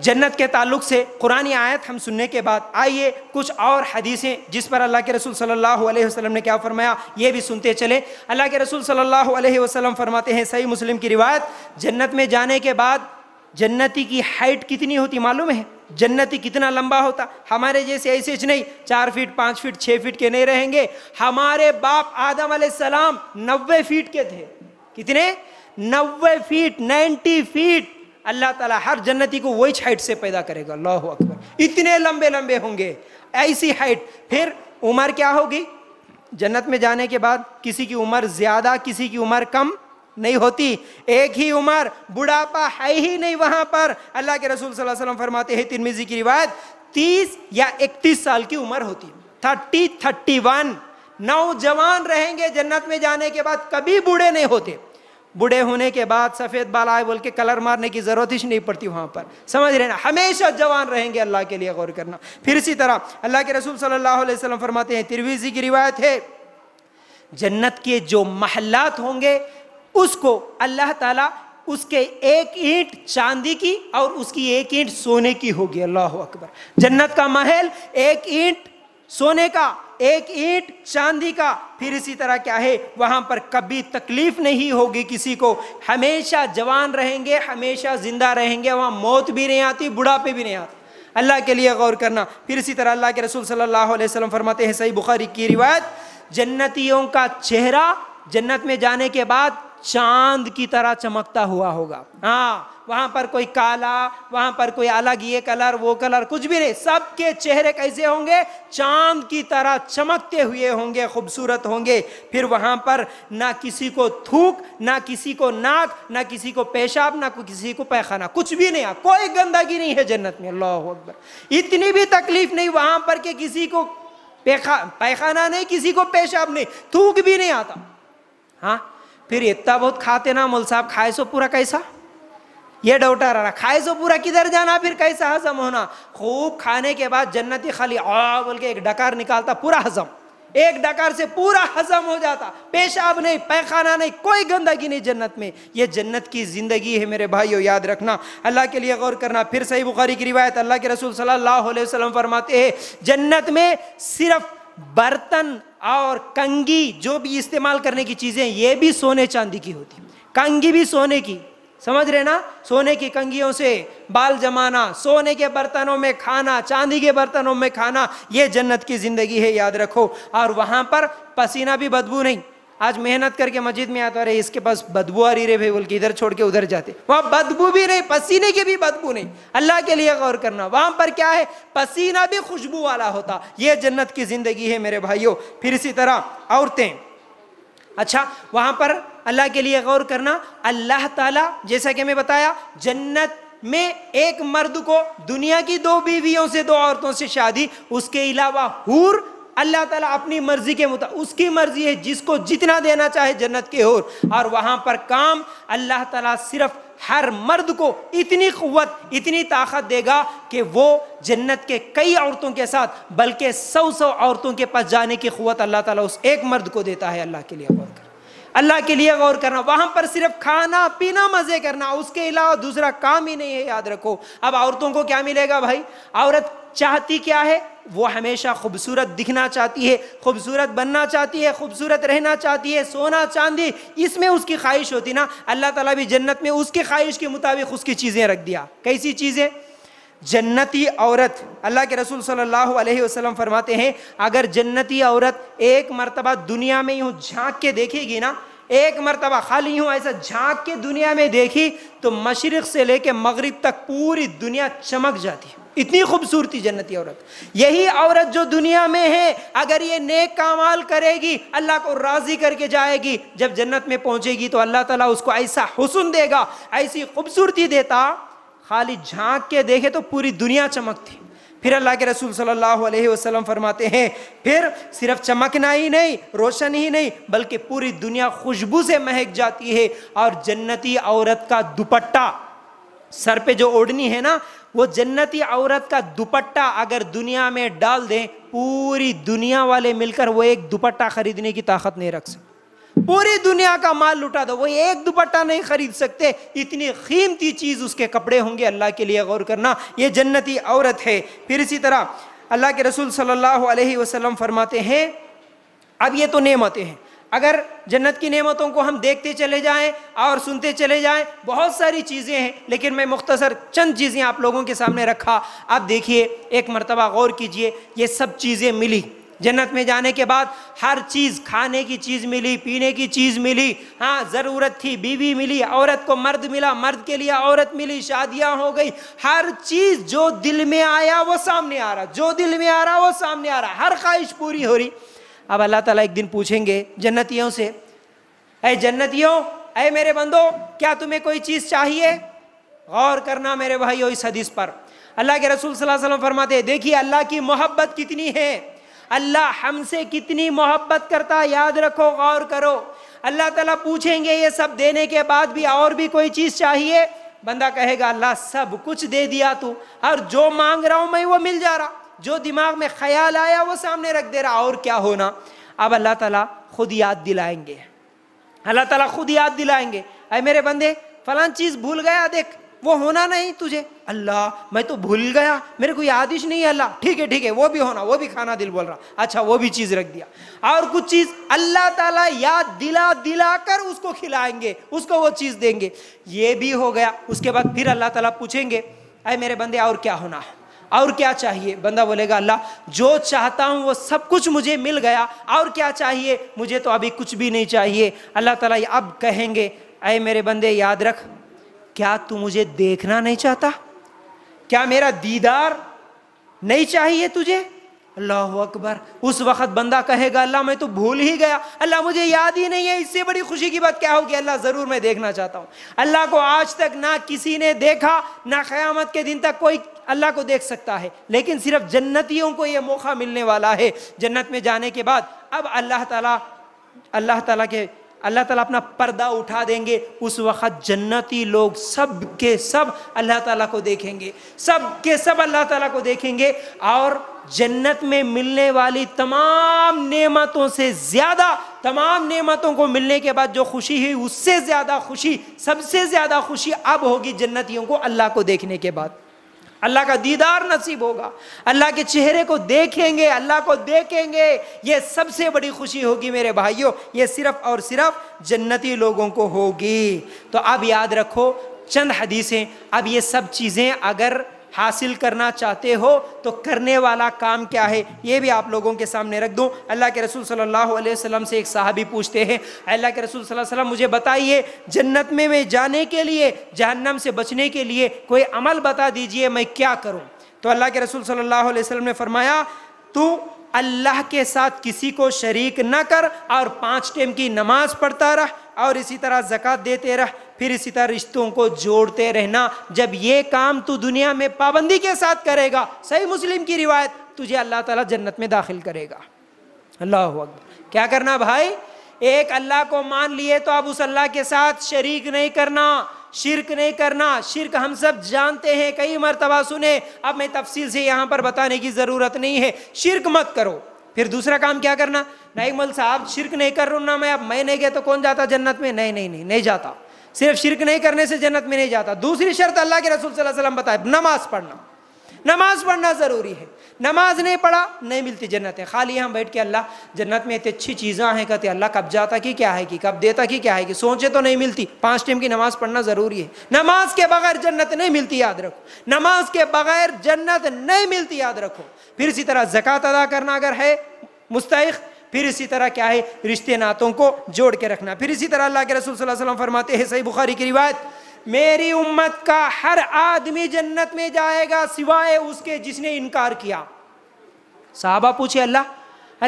जन्नत के ताल्लुक से कुरानी आयत हम सुनने के बाद आइए कुछ और हदीसें जिस पर अल्लाह के रसूल सल्लल्लाहु अलैहि वसल्लम ने क्या फरमाया ये भी सुनते चले अल्लाह के रसूल सल्लल्लाहु अलैहि वसल्लम फरमाते हैं सही मुस्लिम की रिवायत जन्नत में जाने के बाद जन्नती की हाइट कितनी होती मालूम है जन्नती कितना लंबा होता हमारे जैसे ऐसे नहीं चार फीट पांच फीट छह फीट के नहीं रहेंगे हमारे बाप आदम सलाम नब्बे फीट के थे कितने नब्बे फीट नाइन्टी फीट अल्लाह ताला हर जन्नती को वही हाइट से पैदा करेगा अल्लाह अकबर इतने लंबे लंबे होंगे ऐसी हाइट फिर उम्र क्या होगी जन्नत में जाने के बाद किसी की उम्र ज़्यादा किसी की उम्र कम नहीं होती एक ही उम्र बुढ़ापा है ही नहीं वहां पर अल्लाह के रसूल सल्लल्लाहु अलैहि वसल्लम फरमाते हैं तिरमिजी की रिवायत 30 या 31 साल की उम्र होती है थर्टी थर्टी वन नौजवान रहेंगे जन्नत में जाने के बाद कभी बूढ़े नहीं होते बूढ़े होने के बाद सफ़ेद बाल आए बोल के कलर मारने की ज़रूरत ही नहीं पड़ती वहां पर समझ रहे ना हमेशा जवान रहेंगे अल्लाह के लिए गौर करना फिर इसी तरह अल्लाह के रसूल सल्लल्लाहु अलैहि वसल्लम फरमाते हैं तिरवीजी की रिवायत है जन्नत के जो महलात होंगे उसको अल्लाह ताला उसके एक ईंट चांदी की और उसकी एक ईंट सोने की होगी अल्लाह अकबर जन्नत का महल एक ईंट सोने का एक ईंट चांदी का फिर इसी तरह क्या है वहां पर कभी तकलीफ नहीं होगी किसी को हमेशा जवान रहेंगे हमेशा जिंदा रहेंगे वहां मौत भी नहीं आती बुढ़ापे भी नहीं आते अल्लाह के लिए गौर करना फिर इसी तरह अल्लाह के रसूल सल्लल्लाहु अलैहि वसल्लम फरमाते हैं सही बुखारी की रिवायत जन्नतियों का चेहरा जन्नत में जाने के बाद चांद की तरह चमकता हुआ होगा हाँ वहां पर कोई काला वहां पर कोई अलग ये कलर वो कलर कुछ भी नहीं सबके चेहरे कैसे होंगे चांद की तरह चमकते हुए होंगे खूबसूरत होंगे फिर वहां पर ना किसी को थूक ना किसी को नाक ना किसी को पेशाब ना किसी को पैखाना कुछ भी नहीं कोई गंदगी नहीं है जन्नत में अल्लाह अकबर इतनी भी तकलीफ नहीं वहां पर के किसी को पैखा पैखाना नहीं किसी को पेशाब नहीं थूक भी नहीं आता हाँ फिर इतना बहुत खाते ना मोल साहब खाए सो पूरा कैसा ये डाउट आ रहा खाए सो पूरा किधर जाना फिर कैसा हजम होना खूब खाने के बाद जन्नती खाली आ बोल के एक डकार निकालता पूरा हजम एक डकार से पूरा हजम हो जाता पेशाब नहीं पैखाना नहीं कोई गंदगी नहीं जन्नत में ये जन्नत की ज़िंदगी है मेरे भाइयों याद रखना अल्लाह के लिए गौर करना फिर सही बुखारी की रिवायत अल्लाह के रसूल सल्लल्लाहु अलैहि वसल्लम फरमाते हैं जन्नत में सिर्फ बर्तन और कंगी जो भी इस्तेमाल करने की चीज़ें ये भी सोने चांदी की होती कंगी भी सोने की समझ रहे ना सोने की कंगियों से बाल जमाना सोने के बर्तनों में खाना चांदी के बर्तनों में खाना ये जन्नत की ज़िंदगी है याद रखो और वहाँ पर पसीना भी बदबू नहीं आज मेहनत करके मस्जिद में आता रहे इसके पास बदबू आ रही रे भाई बोल के इधर छोड़ के उधर जाते वहां बदबू भी नहीं पसीने की भी बदबू नहीं अल्लाह के लिए गौर करना वहां पर क्या है पसीना भी खुशबू वाला होता ये जन्नत की ज़िंदगी है मेरे भाइयों फिर इसी तरह औरतें अच्छा वहां पर अल्लाह के लिए गौर करना अल्लाह ताला जैसा कि मैं बताया जन्नत में एक मर्द को दुनिया की दो बीवियों से दो औरतों से शादी उसके अलावा हूर अल्लाह ताला अपनी मर्जी के मुताबिक उसकी मर्जी है जिसको जितना देना चाहे जन्नत के और और वहाँ पर काम अल्लाह ताला सिर्फ हर मर्द को इतनी क़वत इतनी ताकत देगा कि वो जन्नत के कई औरतों के साथ बल्कि सौ सौ औरतों के पास जाने की क़वत अल्लाह ताला उस एक मर्द को देता है अल्लाह के लिए गौर कर अल्लाह के लिए गौर करना वहाँ पर सिर्फ खाना पीना मज़े करना उसके अलावा दूसरा काम ही नहीं है याद रखो अब औरतों को क्या मिलेगा भाई औरत चाहती क्या है वो हमेशा खूबसूरत दिखना चाहती है खूबसूरत बनना चाहती है खूबसूरत रहना चाहती है सोना चांदी इसमें उसकी ख्वाहिश होती ना अल्लाह ताला भी जन्नत में उसकी ख्वाहिश के मुताबिक उसकी चीज़ें रख दिया कैसी चीज़ें जन्नती औरत अल्लाह के रसूल सल्लल्लाहु अलैहि वसल्लम फरमाते हैं अगर जन्नती औरत एक मरतबा दुनिया में यूँ झांक के देखेगी ना एक मरतबा खाली हूँ ऐसा झांक के दुनिया में देखी तो मशरक़ से लेके मगरब तक पूरी दुनिया चमक जाती है इतनी खूबसूरती जन्नती औरत यही औरत जो दुनिया में है अगर ये नेक कामाल करेगी अल्लाह को राज़ी करके जाएगी जब जन्नत में पहुंचेगी तो अल्लाह ताला उसको ऐसा हुसन देगा ऐसी खूबसूरती देता खाली झांक के देखे तो पूरी दुनिया चमकती फिर अल्लाह के रसूल सल्लल्लाहु अलैहि वसल्लम फरमाते हैं फिर सिर्फ चमकना ही नहीं रोशन ही नहीं बल्कि पूरी दुनिया खुशबू से महक जाती है और जन्नती औरत का दुपट्टा सर पे जो ओढ़नी है ना वो जन्नती औरत का दुपट्टा अगर दुनिया में डाल दें पूरी दुनिया वाले मिलकर वो एक दुपट्टा खरीदने की ताकत नहीं रख सकते पूरी दुनिया का माल लुटा दो वो एक दुपट्टा नहीं खरीद सकते इतनी कीमती चीज़ उसके कपड़े होंगे अल्लाह के लिए गौर करना ये जन्नती औरत है फिर इसी तरह अल्लाह के रसूल सल्लल्लाहु अलैहि वसल्लम फरमाते हैं अब ये तो नेमतें हैं अगर जन्नत की नेमतों को हम देखते चले जाएं और सुनते चले जाएं बहुत सारी चीज़ें हैं लेकिन मैं मुख्तसर चंद चीज़ें आप लोगों के सामने रखा आप देखिए एक मरतबा गौर कीजिए ये सब चीज़ें मिली जन्नत में जाने के बाद हर चीज़ खाने की चीज़ मिली पीने की चीज़ मिली हाँ ज़रूरत थी बीवी मिली औरत को मर्द मिला मर्द के लिए औरत मिली शादियाँ हो गई हर चीज़ जो दिल में आया वो सामने आ रहा जो दिल में आ रहा वो सामने आ रहा हर ख्वाहिश पूरी हो रही अब अल्लाह ताला एक दिन पूछेंगे जन्नतियों से अय जन्नतियों अय मेरे बंदो क्या तुम्हें कोई चीज़ चाहिए गौर करना मेरे भाई इस हदीस पर अल्लाह के रसूल सल्लल्लाहु अलैहि वसल्लम फरमाते देखिए अल्लाह की मोहब्बत कितनी है अल्लाह हमसे कितनी मोहब्बत करता याद रखो गौर करो अल्लाह ताला पूछेंगे ये सब देने के बाद भी और भी कोई चीज़ चाहिए बंदा कहेगा अल्लाह सब कुछ दे दिया तू और जो मांग रहा हूँ मैं वो मिल जा रहा जो दिमाग में ख्याल आया वो सामने रख दे रहा और क्या होना अब अल्लाह ताला खुद याद दिलाएंगे अल्लाह ताला खुद याद दिलाएंगे अरे मेरे बंदे फलान चीज़ भूल गया देख वो होना नहीं तुझे अल्लाह मैं तो भूल गया मेरे को याद ही नहीं है अल्लाह ठीक है ठीक है वो भी होना वो भी खाना दिल बोल रहा अच्छा वो भी चीज़ रख दिया और कुछ चीज़ अल्लाह ताला याद दिला दिला कर उसको खिलाएंगे उसको वो चीज़ देंगे ये भी हो गया उसके बाद फिर अल्लाह ताला पूछेंगे अरे मेरे बंदे और क्या होना है और क्या चाहिए बंदा बोलेगा अल्लाह जो चाहता हूँ वो सब कुछ मुझे मिल गया और क्या चाहिए मुझे तो अभी कुछ भी नहीं चाहिए अल्लाह ताला अब कहेंगे अरे मेरे बंदे याद रख क्या तू मुझे देखना नहीं चाहता क्या मेरा दीदार नहीं चाहिए तुझे अल्लाह अकबर उस वक्त बंदा कहेगा अल्लाह मैं तो भूल ही गया अल्लाह मुझे याद ही नहीं है इससे बड़ी खुशी की बात क्या होगी अल्लाह ज़रूर मैं देखना चाहता हूँ अल्लाह को आज तक ना किसी ने देखा ना क़यामत के दिन तक कोई अल्लाह को देख सकता है लेकिन सिर्फ जन्नतियों को यह मौका मिलने वाला है जन्नत में जाने के बाद अब अल्लाह तला अल्लाह तला के अल्लाह ताला अपना पर्दा उठा देंगे उस वक़्त जन्नती लोग सब के सब अल्लाह ताला को देखेंगे सब के सब अल्लाह ताला को देखेंगे और जन्नत में मिलने वाली तमाम नेमतों से ज़्यादा तमाम नेमतों को मिलने के बाद जो खुशी हुई उससे ज़्यादा खुशी सबसे ज़्यादा खुशी अब होगी जन्नतियों को अल्लाह को देखने के बाद अल्लाह का दीदार नसीब होगा अल्लाह के चेहरे को देखेंगे अल्लाह को देखेंगे ये सबसे बड़ी खुशी होगी मेरे भाइयों ये सिर्फ और सिर्फ जन्नती लोगों को होगी तो अब याद रखो चंद हदीसें अब ये सब चीज़ें अगर हासिल करना चाहते हो तो करने वाला काम क्या है ये भी आप लोगों के सामने रख दूँ अल्लाह के रसूल सल्लल्लाहु अलैहि वसल्लम से एक साहबी पूछते हैं अल्लाह के रसूल सल्लल्लाहु अलैहि वसल्लम मुझे बताइए जन्नत में मैं जाने के लिए जहन्नम से बचने के लिए कोई अमल बता दीजिए मैं क्या करूँ तो अल्लाह के रसूल सल्लल्लाहु अलैहि वसल्लम ने फरमाया तू अल्लाह के साथ किसी को शरीक न कर और पाँच टाइम की नमाज़ पढ़ता रह और इसी तरह ज़क़़त देते रह फिर इसी तरह रिश्तों को जोड़ते रहना जब ये काम तू दुनिया में पाबंदी के साथ करेगा सही मुस्लिम की रिवायत तुझे अल्लाह ताला जन्नत में दाखिल करेगा अल्लाह अकबर क्या करना भाई एक अल्लाह को मान लिए तो अब उस अल्लाह के साथ शरीक नहीं करना शिरक नहीं करना शिरक हम सब जानते हैं कई मरतबा सुने अब मैं तफसील से यहाँ पर बताने की ज़रूरत नहीं है शिरक मत करो फिर दूसरा काम क्या करना नहीं मल साहब शिरक नहीं कर रू ना मैं अब मैं नहीं गया तो कौन जाता जन्नत में नहीं नहीं नहीं नहीं जाता सिर्फ शिरक नहीं करने से जन्नत में नहीं जाता दूसरी शर्त अल्लाह के रसूल सल्लल्लाहु अलैहि वसल्लम बताए नमाज पढ़ना नमाज पढ़ना ज़रूरी है नमाज नहीं पढ़ा नहीं मिलती जन्नत है खाली हम बैठ के अल्लाह जन्नत में इतनी अच्छी चीज़ें हैं कहते अल्लाह कब जाता कि क्या है कि कब देता कि क्या है कि सोचे तो नहीं मिलती पांच टाइम की नमाज पढ़ना ज़रूरी है नमाज के बगैर जन्नत नहीं मिलती याद रखो नमाज के बगैर जन्नत नहीं मिलती याद रखो फिर इसी तरह जक़ात अदा करना अगर है मुस्तक फिर इसी तरह क्या है रिश्ते नातों को जोड़ के रखना फिर इसी तरह अल्लाह के रसूल वसल्लम फरमाते हैं सही बुखारी की रिवायत मेरी उम्मत का हर आदमी जन्नत में जाएगा सिवाय उसके जिसने इनकार किया साहबा पूछे अल्लाह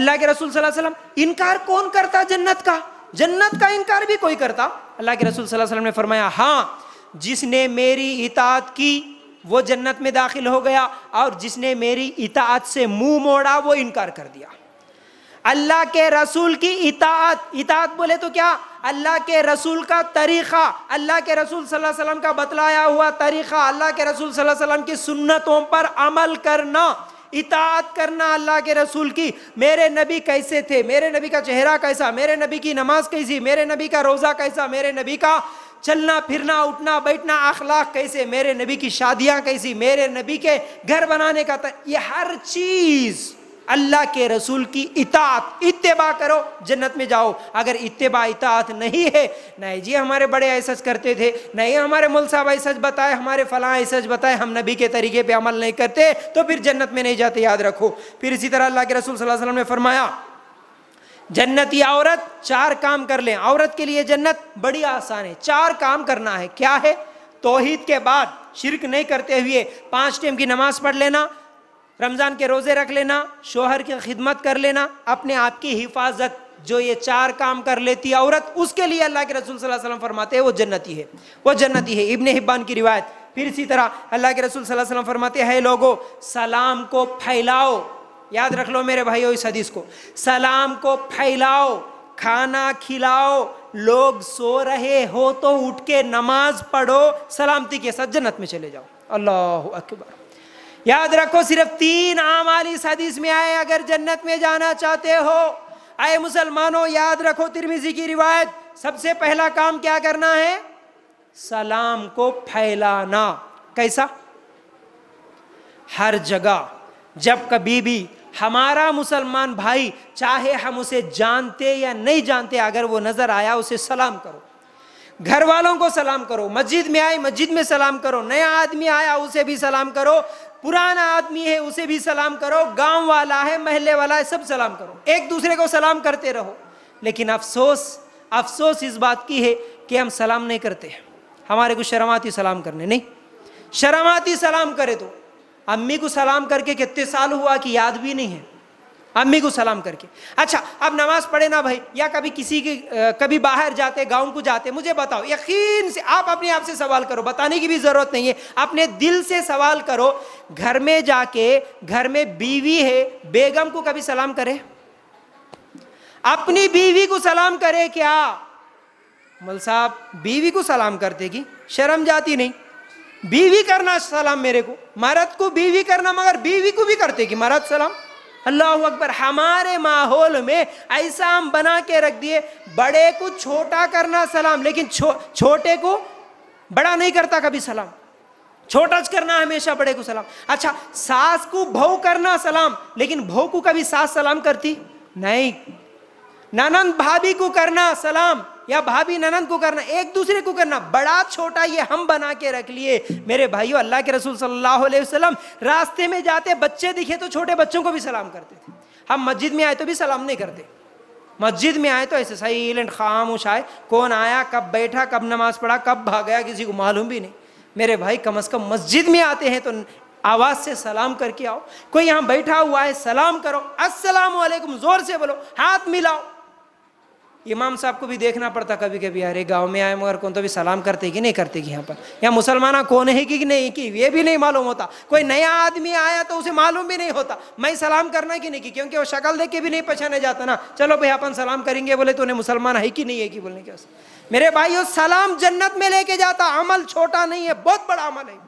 अल्लाह के रसूल वसल्लम इनकार कौन करता जन्नत का जन्नत का इनकार भी कोई करता अल्लाह के रसूल वसल्लम ने फरमाया हाँ जिसने मेरी इतात की वो जन्नत में दाखिल हो गया और जिसने मेरी इतात से मुंह मोड़ा वो इनकार कर दिया अल्लाह के रसूल की इतात इतात बोले तो क्या अल्लाह के रसूल का तरीक़ा अल्लाह के रसूल सल्लल्लाहु अलैहि वसल्लम का बतलाया हुआ तरीक़ा अल्लाह के रसूल सल्लल्लाहु अलैहि वसल्लम की सुन्नतों पर अमल करना इतात करना अल्लाह के रसूल की मेरे नबी कैसे थे मेरे नबी का चेहरा कैसा मेरे नबी की नमाज कैसी मेरे नबी का रोज़ा कैसा मेरे नबी का चलना फिरना उठना बैठना अखलाक कैसे मेरे नबी की शादियाँ कैसी मेरे नबी के घर बनाने का ये हर चीज़ अल्लाह के रसूल की इतात इतबा करो जन्नत में जाओ अगर इतबा इतात नहीं है नहीं जी हमारे बड़े ऐसा करते थे नहीं हमारे मुल साहब ऐसा बताए हमारे फलां ऐसा बताए हम नबी के तरीके पे अमल नहीं करते तो फिर जन्नत में नहीं जाते याद रखो फिर इसी तरह अल्लाह के रसूल सल्लल्लाहु अलैहि वसल्लम ने फरमाया जन्नती औरत चार काम कर लें औरत के लिए जन्नत बड़ी आसान है चार काम करना है क्या है तोहहीद के बाद शिरक नहीं करते हुए पाँच टाइम की नमाज पढ़ लेना रमज़ान के रोज़े रख लेना शोहर की खिदमत कर लेना अपने आप की हिफाजत जो ये चार काम कर लेती है औरत उसके लिए अल्लाह के रसूल सल्लल्लाहु अलैहि वसल्लम फरमाते हैं वो जन्नती है वो जन्नती है इब्ने हिब्बान की रिवायत फिर इसी तरह अल्लाह के रसूल सल्लल्लाहु अलैहि वसल्लम फरमाते हैं लोगो सलाम को फैलाओ याद रख लो मेरे भाइयों इस हदीस को सलाम को फैलाओ खाना खिलाओ लोग सो रहे हो तो उठ के नमाज पढ़ो सलामती के साथ जन्नत में चले जाओ अल्लाह अकबर याद रखो सिर्फ तीन आम आली हदीस में आए अगर जन्नत में जाना चाहते हो आए मुसलमानों याद रखो तिरमिजी की रिवायत सबसे पहला काम क्या करना है सलाम को फैलाना कैसा हर जगह जब कभी भी हमारा मुसलमान भाई चाहे हम उसे जानते या नहीं जानते अगर वो नज़र आया उसे सलाम करो घर वालों को सलाम करो मस्जिद में आए मस्जिद में सलाम करो नया आदमी आया उसे भी सलाम करो पुराना आदमी है उसे भी सलाम करो गांव वाला है महल्ले वाला है सब सलाम करो एक दूसरे को सलाम करते रहो लेकिन अफसोस अफसोस इस बात की है कि हम सलाम नहीं करते हैं हमारे को शर्माती सलाम करने नहीं शर्माती सलाम करे तो अम्मी को सलाम करके कितने साल हुआ कि याद भी नहीं है अम्मी को सलाम करके अच्छा अब नमाज पढ़े ना भाई या कभी किसी के कभी बाहर जाते गाँव को जाते मुझे बताओ यकीन से आप अपने आप से सवाल करो बताने की भी ज़रूरत नहीं है अपने दिल से सवाल करो घर में जाके घर में बीवी है बेगम को कभी सलाम करे अपनी बीवी को सलाम करे क्या मल साहब बीवी को सलाम कर देगी शर्म जाती नहीं बीवी करना सलाम मेरे को मरद को बीवी करना मगर बीवी को भी करते कि मरद सलाम अल्लाह अकबर हमारे माहौल में ऐसा हम बना के रख दिए बड़े को छोटा करना सलाम लेकिन छो, छोटे को बड़ा नहीं करता कभी सलाम छोटा करना हमेशा बड़े को सलाम अच्छा सास को भाव करना सलाम लेकिन भौ को कभी सास सलाम करती नहीं ननंद भाभी को करना सलाम या भाभी ननंद को करना एक दूसरे को करना बड़ा छोटा ये हम बना के रख लिए मेरे भाइयों अल्लाह के रसूल सल्लल्लाहु अलैहि वसल्लम रास्ते में जाते बच्चे दिखे तो छोटे बच्चों को भी सलाम करते थे हम मस्जिद में आए तो भी सलाम नहीं करते मस्जिद में आए तो ऐसे साइलेंट खामोश आए कौन आया कब बैठा कब नमाज पढ़ा कब भाग गया किसी को मालूम भी नहीं मेरे भाई कम अज़ कम मस्जिद में आते हैं तो आवाज़ से सलाम करके आओ कोई यहाँ बैठा हुआ है सलाम करो अस्सलाम वालेकुम ज़ोर से बोलो हाथ मिलाओ इमाम साहब को भी देखना पड़ता कभी कभी अरे गांव में आए मगर कौन तो भी सलाम करते कि नहीं करते कि यहाँ पर यहाँ मुसलमान कौन है कि नहीं कि ये भी नहीं मालूम होता कोई नया आदमी आया तो उसे मालूम भी नहीं होता मैं सलाम करना कि नहीं कि क्योंकि वो शक्ल देख के भी नहीं पहचाने जाता ना चलो भाई अपन सलाम करेंगे बोले तो उन्हें मुसलमान है कि नहीं है कि बोलने के मेरे भाई सलाम जन्नत में लेके जाता अमल छोटा नहीं है बहुत बड़ा अमल है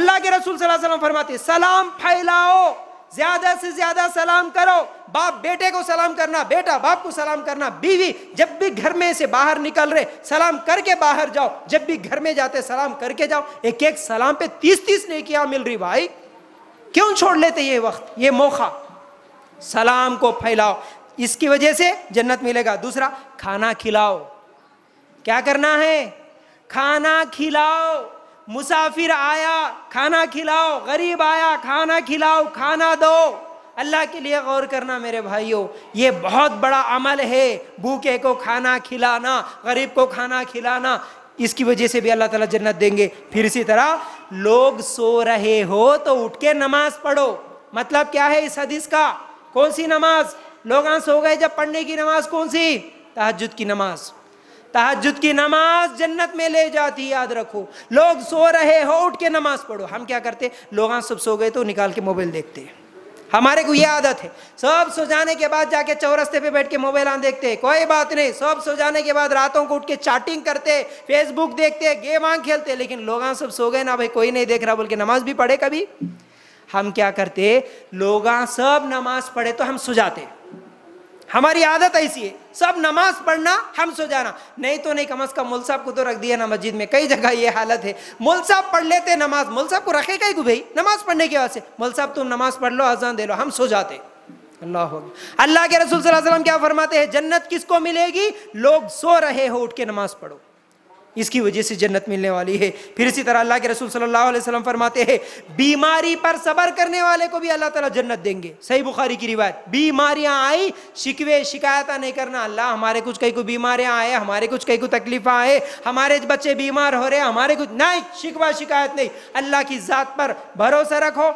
अल्लाह के रसूल फरमाते सलाम फैलाओ ज्यादा से ज्यादा सलाम करो बाप बेटे को सलाम करना बेटा बाप को सलाम करना बीवी जब भी घर में से बाहर निकल रहे सलाम करके बाहर जाओ जब भी घर में जाते सलाम करके जाओ एक एक सलाम पे तीस तीस ने किया मिल रही भाई क्यों छोड़ लेते ये वक्त ये मौका सलाम को फैलाओ इसकी वजह से जन्नत मिलेगा दूसरा खाना खिलाओ क्या करना है खाना खिलाओ मुसाफिर आया खाना खिलाओ गरीब आया खाना खिलाओ खाना दो अल्लाह के लिए गौर करना मेरे भाइयों ये बहुत बड़ा अमल है भूखे को खाना खिलाना गरीब को खाना खिलाना इसकी वजह से भी अल्लाह ताला जन्नत देंगे फिर इसी तरह लोग सो रहे हो तो उठ के नमाज पढ़ो मतलब क्या है इस हदीस का कौन सी नमाज लोग सो गए जब पढ़ने की नमाज कौन सी तहजद की नमाज़ तहजुद की नमाज जन्नत में ले जाती याद रखो लोग सो रहे हो उठ के नमाज पढ़ो हम क्या करते लोग सब सो गए तो निकाल के मोबाइल देखते हैं हमारे को ये आदत है सब सो जाने के बाद जाके चौरस्ते पे बैठ के मोबाइल आ देखते हैं कोई बात नहीं सब सो जाने के बाद रातों को उठ के चैटिंग करते फेसबुक देखते गेम आंग खेलते लेकिन लोग सब सो गए ना भाई कोई नहीं देख रहा बोल के नमाज भी पढ़े कभी हम क्या करते लोग सब नमाज पढ़े तो हम सुझाते हैं हमारी आदत ऐसी है सब नमाज पढ़ना हम सो जाना नहीं तो नहीं कम अज कम मुल साहब को तो रख दिया ना मस्जिद में कई जगह ये हालत है मुल साहब पढ़ लेते नमाज मुल साहब को रखेगा ही भाई नमाज पढ़ने के वास्ते से मुल साहब तुम नमाज पढ़ लो अजान दे लो हम सो जाते अल्लाह अल्लाह के रसूल क्या फरमाते हैं जन्नत किसको मिलेगी लोग सो रहे हो उठ के नमाज पढ़ो इसकी वजह से जन्नत मिलने वाली है फिर इसी तरह अल्लाह के रसूल सल्लल्लाहु अलैहि वसल्लम फरमाते हैं बीमारी पर सबर करने वाले को भी अल्लाह ताला जन्नत देंगे सही बुखारी की रिवायत बीमारियां आई शिकवे शिकायत नहीं करना अल्लाह हमारे कुछ कई को बीमारियां आए हमारे कुछ कई को तकलीफा आए हमारे बच्चे बीमार हो रहे हमारे कुछ नहीं शिकवा शिकायत नहीं अल्लाह की ज़ात पर भरोसा रखो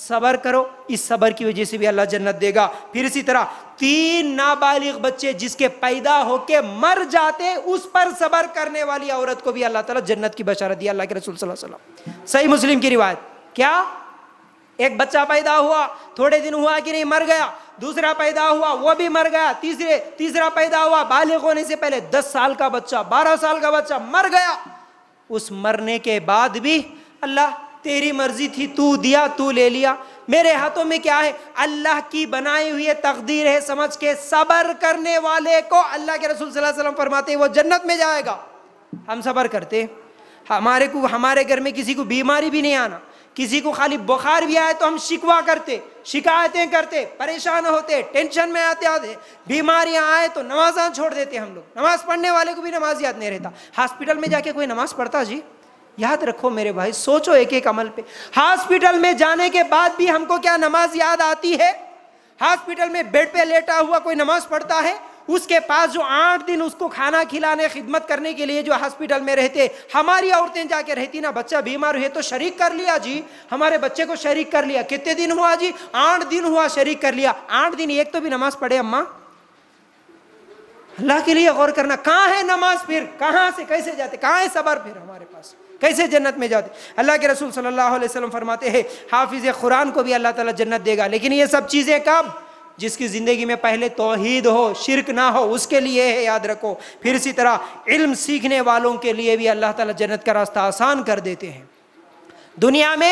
सबर करो इस सबर की वजह से भी अल्लाह जन्नत देगा फिर इसी तरह तीन नाबालिग बच्चे जिसके पैदा होके मर जाते उस पर सबर करने वाली औरत को भी अल्लाह ताला जन्नत की बशारत दिया अल्लाह के रसूल सल्लल्लाहु सही मुस्लिम की रिवायत क्या एक बच्चा पैदा हुआ थोड़े दिन हुआ कि नहीं मर गया दूसरा पैदा हुआ वो भी मर गया तीसरे तीसरा पैदा हुआ बालिग होने से पहले दस साल का बच्चा बारह साल का बच्चा मर गया उस मरने के बाद भी अल्लाह तेरी मर्जी थी तू दिया तू ले लिया मेरे हाथों में क्या है अल्लाह की बनाई हुई तकदीर है समझ के सबर करने वाले को अल्लाह के रसूल सल्लल्लाहु अलैहि वसल्लम फरमाते वो जन्नत में जाएगा हम सबर करते हमारे को हमारे घर में किसी को बीमारी भी नहीं आना किसी को खाली बुखार भी आए तो हम शिकवा करते शिकायतें करते परेशान होते टेंशन में आते आते बीमारियां आए तो नमाजा छोड़ देते हम लोग नमाज पढ़ने वाले को भी नमाज याद नहीं रहता हॉस्पिटल में जाके कोई नमाज पढ़ता जी याद रखो मेरे भाई सोचो एक एक अमल पे हॉस्पिटल में जाने के बाद भी हमको क्या नमाज याद आती है हॉस्पिटल में बेड पे लेटा हुआ कोई नमाज पढ़ता है उसके पास जो आठ दिन उसको खाना खिलाने खिदमत करने के लिए जो हॉस्पिटल में रहते हमारी औरतें जाके रहती ना बच्चा बीमार हुए तो शरीक कर लिया जी हमारे बच्चे को शरीक कर लिया कितने दिन हुआ जी आठ दिन हुआ शरीक कर लिया आठ दिन एक तो भी नमाज पढ़े अम्मा अल्लाह के लिए गौर करना कहाँ है नमाज फिर कहाँ से कैसे जाते कहाँ है सबर फिर हमारे पास कैसे जन्नत में जाते अल्लाह के रसूल सल्लल्लाहु अलैहि वसल्लम फरमाते हैं हाफिज़ कुरान को भी अल्लाह ताला जन्नत देगा लेकिन ये सब चीज़ें कब जिसकी ज़िंदगी में पहले तोहद हो शिरक ना हो उसके लिए है याद रखो फिर इसी तरह इल्म सीखने वालों के लिए भी अल्लाह ताला जन्नत का रास्ता आसान कर देते हैं दुनिया में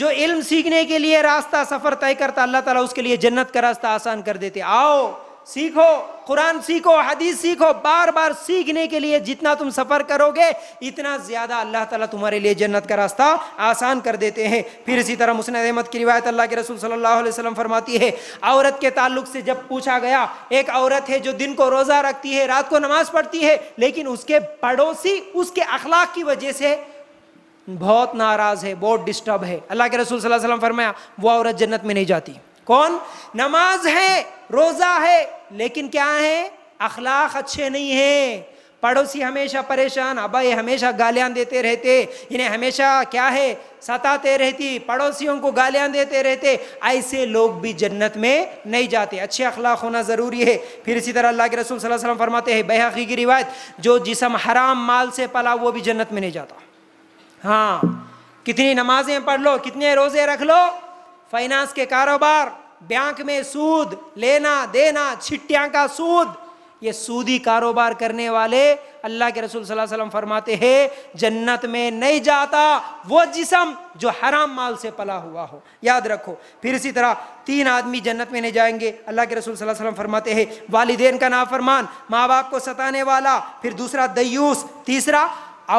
जो इल्म सीखने के लिए रास्ता सफ़र तय करता अल्लाह ताला उसके लिए जन्नत का रास्ता आसान कर देते आओ सीखो कुरान सीखो हदीस सीखो बार बार सीखने के लिए जितना तुम सफ़र करोगे इतना ज़्यादा अल्लाह ताला तुम्हारे लिए जन्नत का रास्ता आसान कर देते हैं फिर इसी तरह मुस्न अहमद की रिवायत अल्लाह के रसूल सल्लल्लाहु अलैहि वसल्लम फरमाती है औरत के ताल्लुक से जब पूछा गया एक औरत है जो दिन को रोज़ा रखती है रात को नमाज पढ़ती है लेकिन उसके पड़ोसी उसके अखलाक की वजह से बहुत नाराज़ है बहुत डिस्टर्ब है अल्लाह के रसूल सल्लल्लाहु अलैहि वसल्लम फरमाया वो औरत जन्नत में नहीं जाती कौन नमाज है रोज़ा है लेकिन क्या है अखलाक अच्छे नहीं है पड़ोसी हमेशा परेशान अबा ये हमेशा गालियां देते रहते इन्हें हमेशा क्या है सताते रहती पड़ोसियों को गालियां देते रहते ऐसे लोग भी जन्नत में नहीं जाते अच्छे अखलाक होना ज़रूरी है फिर इसी तरह अल्लाह के रसूल सल्लल्लाहु अलैहि वसल्लम फरमाते हैं बेहकी की रिवायत जो जिसम हराम माल से पला वो भी जन्नत में नहीं जाता हाँ कितनी नमाजें पढ़ लो कितने रोज़े रख लो फाइनेंस के कारोबार बैंक में सूद लेना देना छिट्टिया का सूद ये सूदी कारोबार करने वाले अल्लाह के रसूल सल्लल्लाहु अलैहि वसल्लम फरमाते हैं जन्नत में नहीं जाता वो जिसम जो हराम माल से पला हुआ हो याद रखो फिर इसी तरह तीन आदमी जन्नत में नहीं जाएंगे अल्लाह के रसूल सल्लल्लाहु अलैहि वसल्लम फरमाते हैं वालिदेन का नाफरमान माँ बाप को सताने वाला फिर दूसरा दयूस तीसरा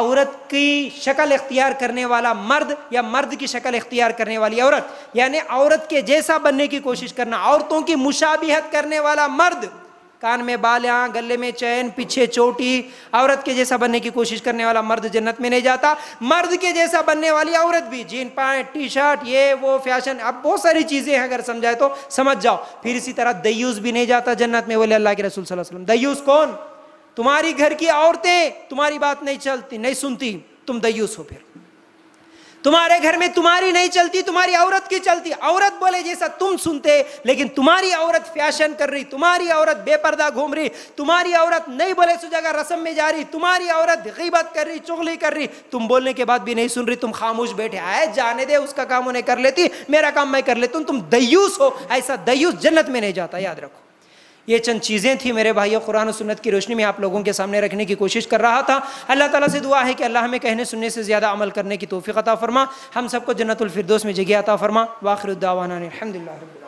औरत की शक्ल इख्तियार करने वाला मर्द या मर्द की शक्ल इख्तियार करने वाली औरत यानी औरत के जैसा बनने की कोशिश करना औरतों की मुशाबिहत करने वाला मर्द कान में बाल गले में चैन पीछे चोटी औरत के जैसा बनने की कोशिश करने वाला मर्द जन्नत में नहीं जाता मर्द के जैसा बनने वाली औरत भी जीन पैंट टी शर्ट ये वो फैशन अब बहुत सारी चीज़ें हैं अगर समझाए तो समझ जाओ फिर इसी तरह दयूस भी नहीं जाता जन्नत में बोले अल्लाह के रसूल सल्लल्लाहु अलैहि वसल्लम दयूस कौन तुम्हारी घर की औरतें तुम्हारी बात नहीं चलती नहीं सुनती तुम दयूस हो फिर तुम्हारे घर में तुम्हारी नहीं चलती तुम्हारी औरत की चलती औरत बोले जैसा तुम सुनते लेकिन तुम्हारी औरत फैशन कर रही तुम्हारी औरत बेपर्दा घूम रही तुम्हारी औरत नहीं बोले सो जगह रसम में जा रही तुम्हारी औरत गीबत कर रही चुगली कर रही तुम बोलने के बाद भी नहीं सुन रही तुम खामोश बैठे आए जाने दे उसका काम उन्हें कर लेती मेरा काम मैं कर लेती तुम दयूस हो ऐसा दयूस जन्नत में नहीं जाता याद रखो ये चंद चीज़ें थी मेरे भाइयों कुरान और सुन्नत की रोशनी में आप लोगों के सामने रखने की कोशिश कर रहा था अल्लाह ताला से दुआ है कि अल्लाह हमें कहने सुनने से ज़्यादा अमल करने की तोफ़ी अता फरमा हम सबको जन्नतफरदोस में जगह अता फरमा वाखिर उद्दावाना अलहमदिल्ला